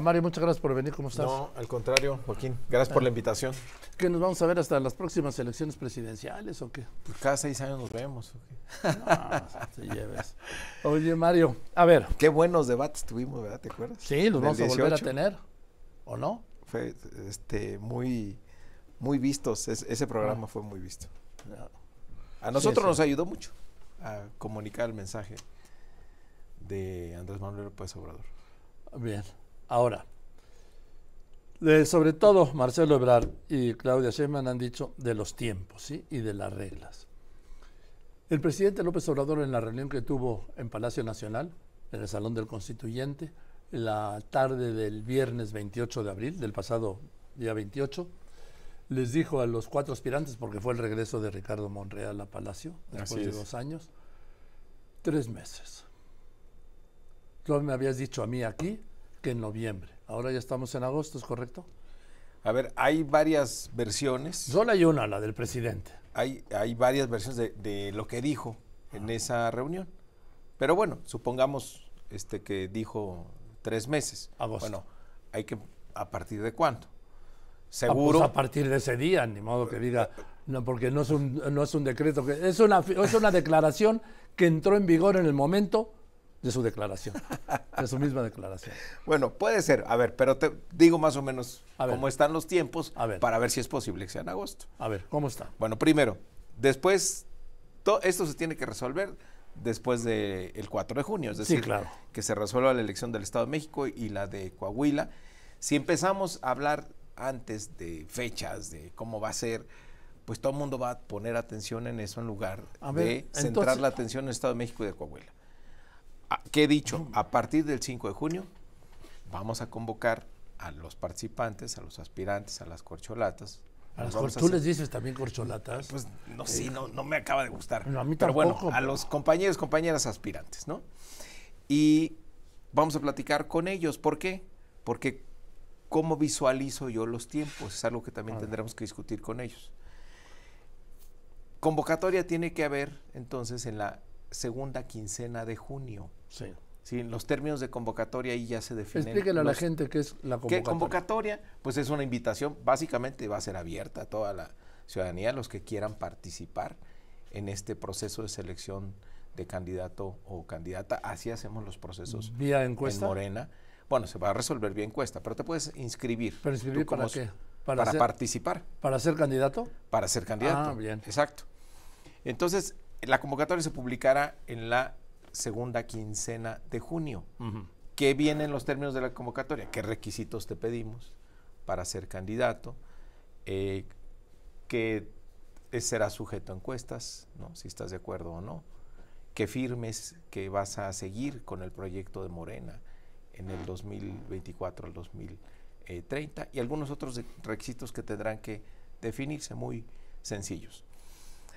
Mario, muchas gracias por venir, ¿cómo estás? No, al contrario, Joaquín, gracias por la invitación. ¿Qué nos vamos a ver hasta las próximas elecciones presidenciales o qué? Pues cada seis años nos vemos. No, te lleves. Oye, Mario, a ver. Qué buenos debates tuvimos, ¿verdad? ¿Te acuerdas? Sí, los vamos a volver a tener, ¿o no? Fue este, muy, muy vistos, ese programa ah. fue muy visto. Ah. A nosotros nos ayudó mucho a comunicar el mensaje de Andrés Manuel López Obrador. Bien. Ahora, sobre todo Marcelo Ebrard y Claudia Sheinbaum han dicho de los tiempos y de las reglas. El presidente López Obrador en la reunión que tuvo en Palacio Nacional, en el Salón del Constituyente, la tarde del viernes 28 de abril, del pasado día 28, les dijo a los cuatro aspirantes, porque fue el regreso de Ricardo Monreal a Palacio, después de dos años, tres meses. Tú me habías dicho a mí aquí que en noviembre. Ahora ya estamos en agosto, ¿es correcto? A ver, hay varias versiones. Solo hay una, la del presidente. Hay, hay varias versiones de, lo que dijo en esa reunión. Pero bueno, supongamos este, que dijo tres meses. Agosto. Bueno, hay que, ¿a partir de cuánto? Ah, pues Seguro. a partir de ese día, ni modo que diga, no, porque no es un, no es un decreto, es, una, es una declaración que entró en vigor en el momento de su declaración, de su misma declaración. Bueno, puede ser, a ver, pero te digo más o menos cómo están los tiempos para ver si es posible que sea en agosto. A ver, ¿cómo está? Bueno, primero, después, esto se tiene que resolver después del el 4 de junio, es decir, claro. que se resuelva la elección del Estado de México y la de Coahuila. Si empezamos a hablar antes de fechas, de cómo va a ser, pues todo el mundo va a poner atención en eso en lugar de centrar la atención en el Estado de México y de Coahuila. Ah, ¿Qué he dicho, a partir del 5 de junio vamos a convocar a los participantes, a los aspirantes, a las corcholatas. tú les dices también corcholatas. Pues no, eh, sí, no, me acaba de gustar. a pero bueno, a los compañeros, compañeras aspirantes, ¿no? Y vamos a platicar con ellos. ¿Por qué? Porque cómo visualizo yo los tiempos es algo que también tendremos que discutir con ellos. Convocatoria tiene que haber entonces en la segunda quincena de junio. Sí. Sí, los términos de convocatoria ahí ya se definen. Explíquele a la gente qué es la convocatoria. ¿Qué convocatoria? Pues es una invitación, básicamente va a ser abierta a toda la ciudadanía, los que quieran participar en este proceso de selección de candidato o candidata. Así hacemos los procesos. ¿Vía encuesta? En Morena. Bueno, se va a resolver vía encuesta, pero te puedes inscribir. ¿Pero inscribir para qué? Para, participar. ¿Para ser candidato? Para ser candidato. Ah, bien. Exacto. Entonces, la convocatoria se publicará en la segunda quincena de junio. ¿Qué vienen los términos de la convocatoria? ¿Qué requisitos te pedimos para ser candidato? Eh, ¿Qué será sujeto a encuestas? ¿no? Si estás de acuerdo o no. ¿Qué firmes que vas a seguir con el proyecto de Morena en el 2024 al 2030? Y algunos otros requisitos que tendrán que definirse muy sencillos.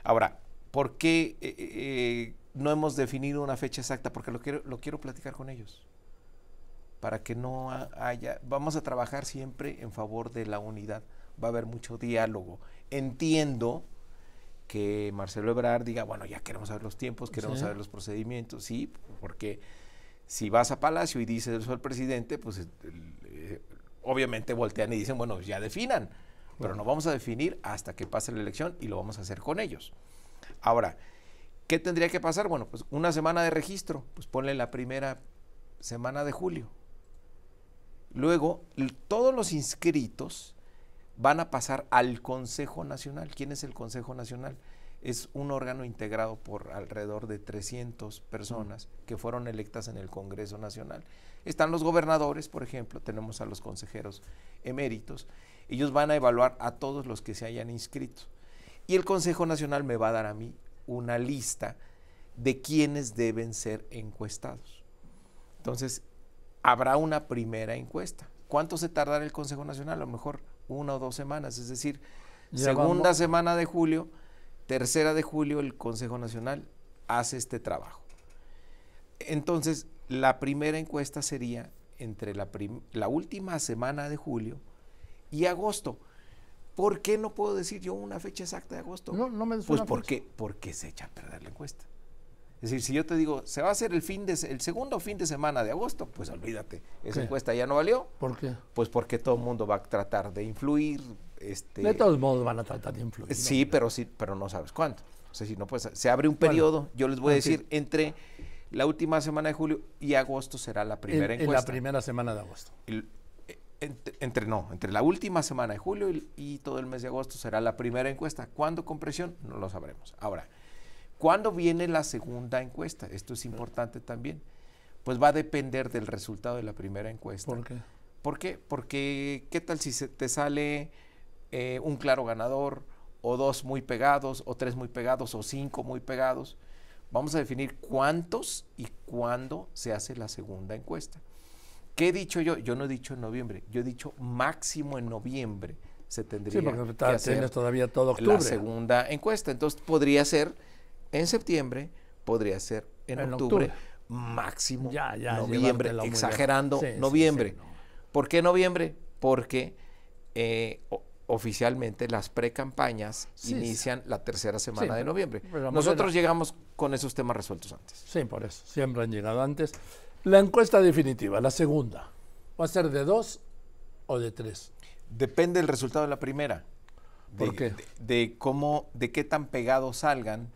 Ahora, ¿por qué eh, eh, no hemos definido una fecha exacta porque lo quiero, lo quiero platicar con ellos. Para que no haya, vamos a trabajar siempre en favor de la unidad. Va a haber mucho diálogo. Entiendo que Marcelo Ebrard diga, bueno, ya queremos saber los tiempos, queremos saber los procedimientos, sí, porque si vas a Palacio y dices eso al presidente, pues eh, eh, obviamente voltean y dicen, bueno, ya definan, pero no vamos a definir hasta que pase la elección y lo vamos a hacer con ellos. Ahora, ¿Qué tendría que pasar? Bueno, pues una semana de registro, pues ponle la primera semana de julio. Luego, todos los inscritos van a pasar al Consejo Nacional. ¿Quién es el Consejo Nacional? Es un órgano integrado por alrededor de 300 personas que fueron electas en el Congreso Nacional. Están los gobernadores, por ejemplo, tenemos a los consejeros eméritos. Ellos van a evaluar a todos los que se hayan inscrito. Y el Consejo Nacional me va a dar a mí una lista de quienes deben ser encuestados. Entonces, habrá una primera encuesta. ¿Cuánto se tardará el Consejo Nacional? A lo mejor una o dos semanas, es decir, segunda semana de julio, tercera de julio, el Consejo Nacional hace este trabajo. Entonces, la primera encuesta sería entre la última semana de julio y agosto. ¿Por qué no puedo decir yo una fecha exacta de agosto? No, no me Pues porque, porque se echa a perder la encuesta. Es decir, si yo te digo, se va a hacer el segundo fin de semana de agosto, pues olvídate, esa encuesta ya no valió. ¿Por qué? Pues porque todo el mundo va a tratar de influir. Este de todos modos van a tratar de influir. Eh, sí, pero sí, pero no sabes cuánto. O sea, si no pues se abre un periodo, yo les voy a decir, entre la última semana de julio y agosto será la primera encuesta. En la primera semana de agosto entre, no, entre la última semana de julio y, todo el mes de agosto será la primera encuesta. ¿Cuándo con presión? No lo sabremos. Ahora, ¿cuándo viene la segunda encuesta? Esto es importante también. Pues va a depender del resultado de la primera encuesta. ¿Por qué? ¿Por qué? Porque qué tal si te sale eh, un claro ganador, o dos muy pegados, o tres muy pegados, o cinco muy pegados. Vamos a definir cuántos y cuándo se hace la segunda encuesta. ¿Qué he dicho yo? Yo no he dicho en noviembre, yo he dicho máximo en noviembre se tendría sí, porque que hacer todavía todo octubre. la segunda encuesta. Entonces podría ser en septiembre, podría ser en, octubre, máximo ya, noviembre, exagerando noviembre. ¿Por qué noviembre? Porque eh, oficialmente las precampañas inician la tercera semana de noviembre. Pues Nosotros llegamos con esos temas resueltos antes. Sí, por eso, siempre han llegado antes. La encuesta definitiva, la segunda, ¿va a ser de dos o de tres? Depende del resultado de la primera. De, ¿Por qué? De, cómo, de qué tan pegados salgan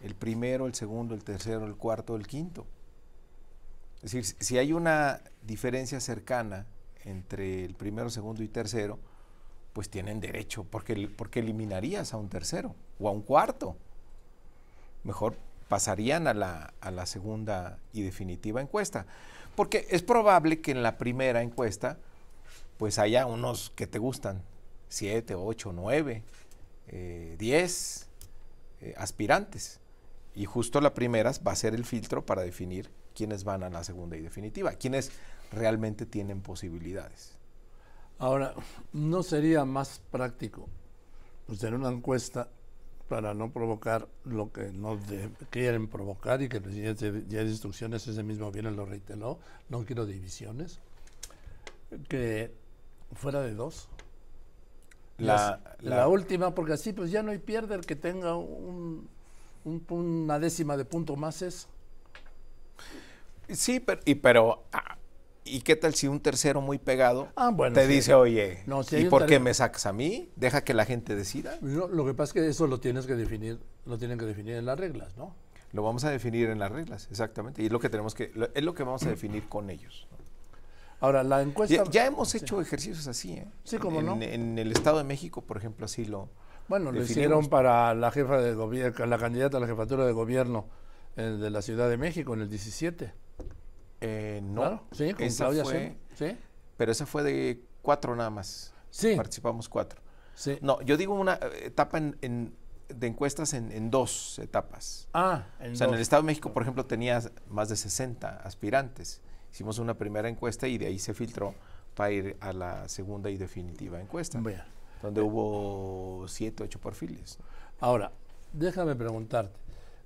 el primero, el segundo, el tercero, el cuarto, el quinto. Es decir, si hay una diferencia cercana entre el primero, segundo y tercero, pues tienen derecho, porque, porque eliminarías a un tercero o a un cuarto. Mejor pasarían a la, a la segunda y definitiva encuesta. Porque es probable que en la primera encuesta pues haya unos que te gustan, siete, ocho, nueve, eh, diez eh, aspirantes. Y justo la primera va a ser el filtro para definir quiénes van a la segunda y definitiva, quiénes realmente tienen posibilidades. Ahora, ¿no sería más práctico pues, tener una encuesta para no provocar lo que no quieren provocar y que el presidente ya de instrucciones ese mismo viene lo reiteró, no quiero divisiones, que fuera de dos. La, última, porque así pues ya no hay pierde el que tenga un, una décima de punto más es. Sí, pero, y, pero ah, ¿Y qué tal si un tercero muy pegado ah, te dice, oye, ¿y por qué me sacas a mí? Deja que la gente decida. lo que pasa es que eso lo tienes que definir, lo tienen que definir en las reglas, ¿no? Lo vamos a definir en las reglas, exactamente. Y es lo que tenemos que, es lo que vamos a definir con ellos. Ahora, la encuesta. Ya, hemos hecho ejercicios así, ¿eh? Sí, como no. En el Estado de México, por ejemplo, así lo. Bueno, lo hicieron para la jefa de gobierno, la candidata a la jefatura de gobierno eh, de la Ciudad de México en el 17. Eh, no. Pero esa fue de cuatro nada más. Participamos cuatro. Sí. No, yo digo una eh, etapa de encuestas en, dos etapas. Ah, en el Estado de México, por ejemplo, tenía más de 60 aspirantes. Hicimos una primera encuesta y de ahí se filtró para ir a la segunda y definitiva encuesta. Donde eh. hubo siete, ocho perfiles. Ahora, déjame preguntarte.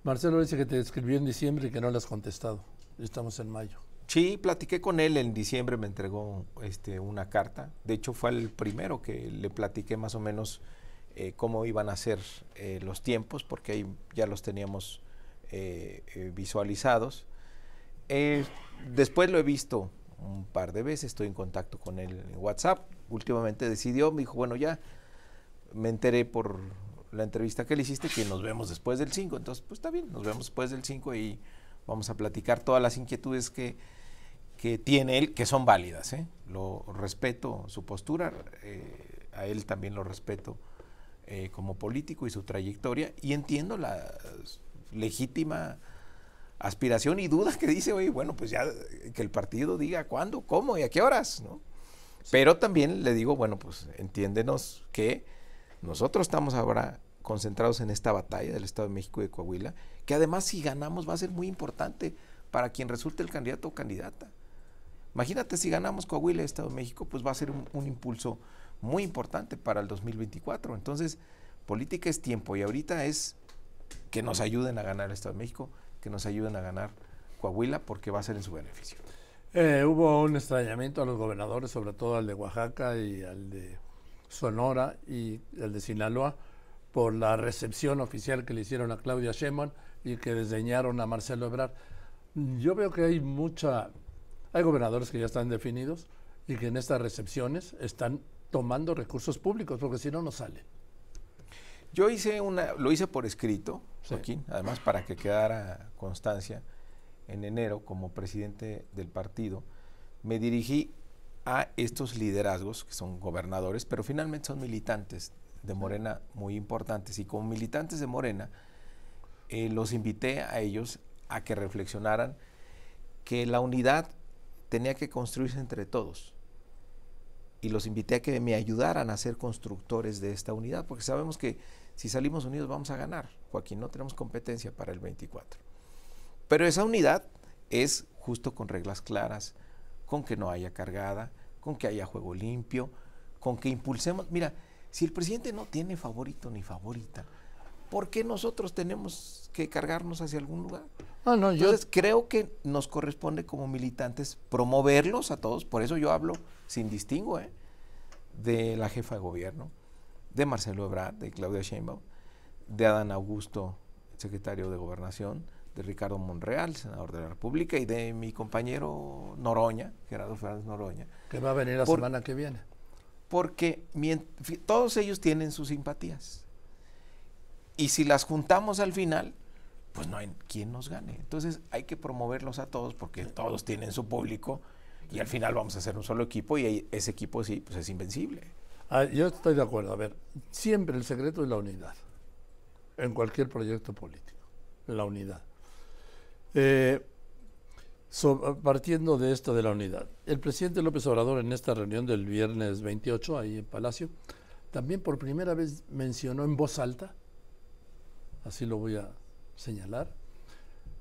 Marcelo dice que te escribió en diciembre y que no le has contestado. Estamos en mayo. Sí, platiqué con él en diciembre, me entregó este, una carta. De hecho, fue el primero que le platiqué más o menos eh, cómo iban a ser eh, los tiempos, porque ahí ya los teníamos eh, visualizados. después lo he visto un par de veces, estoy en contacto con él en WhatsApp. Últimamente decidió, me dijo, bueno, ya me enteré por la entrevista que le hiciste que nos vemos después del 5. Entonces, pues está bien, nos vemos después del 5 y vamos a platicar todas las inquietudes que, que tiene él, que son válidas. ¿eh? Lo respeto su postura, eh, a él también lo respeto eh, como político y su trayectoria, y entiendo la legítima aspiración y duda que dice, oye, bueno, pues ya que el partido diga cuándo, cómo y a qué horas, ¿no? Pero también le digo, bueno, pues entiéndenos que nosotros estamos ahora concentrados en esta batalla del Estado de México y de Coahuila, que además si ganamos va a ser muy importante para quien resulte el candidato o candidata. Imagínate si ganamos Coahuila y Estado de México, pues va a ser un, impulso muy importante para el 2024. Entonces, política es tiempo y ahorita es que nos ayuden a ganar el Estado de México, que nos ayuden a ganar Coahuila, porque va a ser en su beneficio. Eh, hubo un extrañamiento a los gobernadores, sobre todo al de Oaxaca y al de Sonora y al de Sinaloa, por la recepción oficial que le hicieron a Claudia Sheinbaum y que desdeñaron a Marcelo Ebrard. Yo veo que hay mucha hay gobernadores que ya están definidos y que en estas recepciones están tomando recursos públicos, porque si no, no sale. Yo hice una, lo hice por escrito, Joaquín, además para que quedara constancia, en enero como presidente del partido, me dirigí a estos liderazgos, que son gobernadores, pero finalmente son militantes de Morena muy importantes. Y como militantes de Morena, eh, los invité a ellos a que reflexionaran que la unidad tenía que construirse entre todos. Y los invité a que me ayudaran a ser constructores de esta unidad, porque sabemos que si salimos unidos vamos a ganar, Joaquín, no tenemos competencia para el 24. Pero esa unidad es justo con reglas claras, con que no haya cargada, con que haya juego limpio, con que impulsemos. Mira, si el presidente no tiene favorito ni favorita, ¿por qué nosotros tenemos que cargarnos hacia algún lugar? Entonces yo... creo que nos corresponde como militantes promoverlos a todos, por eso yo hablo sin distingo ¿eh? de la jefa de gobierno, de Marcelo Ebrard, de Claudia Sheinbaum, de Adán Augusto, secretario de Gobernación, de Ricardo Monreal, senador de la República, y de mi compañero Noroña, Gerardo Fernández Noroña. Que va a venir la semana que viene. Porque todos ellos tienen sus simpatías. Y si las juntamos al final, pues no hay quien nos gane. Entonces hay que promoverlos a todos porque todos tienen su público y al final vamos a ser un solo equipo y ese equipo sí, pues es invencible. Ah, yo estoy de acuerdo. A ver, siempre el secreto es la unidad en cualquier proyecto político, la unidad. Eh, partiendo de esto de la unidad, el presidente López Obrador en esta reunión del viernes 28 ahí en Palacio, también por primera vez mencionó en voz alta, así lo voy a señalar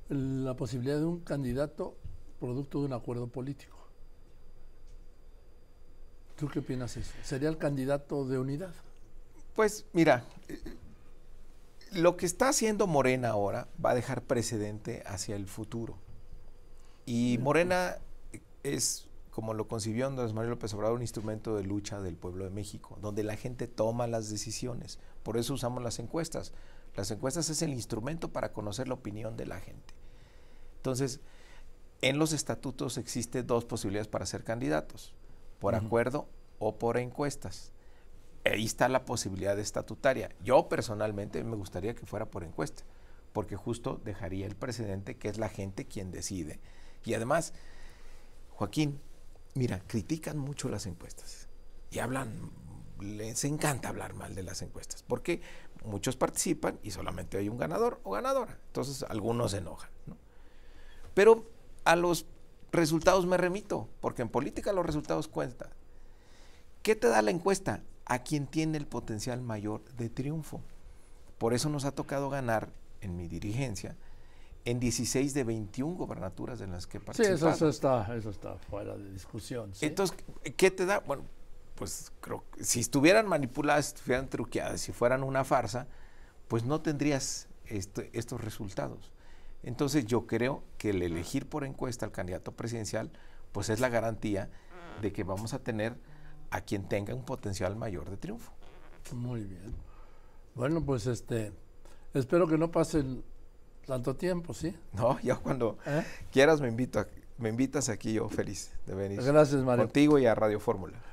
la posibilidad de un candidato producto de un acuerdo político. ¿Tú qué opinas eso? ¿Sería el candidato de unidad? Pues mira, lo que está haciendo Morena ahora va a dejar precedente hacia el futuro. Y Morena es, como lo concibió Andrés Manuel López Obrador, un instrumento de lucha del pueblo de México, donde la gente toma las decisiones. Por eso usamos las encuestas, las encuestas es el instrumento para conocer la opinión de la gente. Entonces, en los estatutos existe dos posibilidades para ser candidatos, por acuerdo o por encuestas. Ahí está la posibilidad estatutaria. Yo personalmente me gustaría que fuera por encuesta, porque justo dejaría el precedente que es la gente quien decide. Y además, Joaquín, mira, critican mucho las encuestas y hablan, les encanta hablar mal de las encuestas. ¿Por qué? muchos participan y solamente hay un ganador o ganadora. Entonces algunos se enojan. ¿no? Pero a los resultados me remito, porque en política los resultados cuentan. ¿Qué te da la encuesta? A quien tiene el potencial mayor de triunfo. Por eso nos ha tocado ganar en mi dirigencia en 16 de 21 gobernaturas en las que participamos. Sí, eso, está, eso está fuera de discusión. Entonces, ¿qué te da? Bueno, pues creo que si estuvieran manipuladas, si estuvieran truqueadas, si fueran una farsa, pues no tendrías este, estos resultados. Entonces yo creo que el elegir por encuesta al candidato presidencial, pues es la garantía de que vamos a tener a quien tenga un potencial mayor de triunfo. Muy bien. Bueno, pues este, espero que no pasen tanto tiempo, ¿sí? No, ya cuando ¿Eh? quieras me invito, me invitas aquí yo feliz de venir. Contigo y a Radio Fórmula.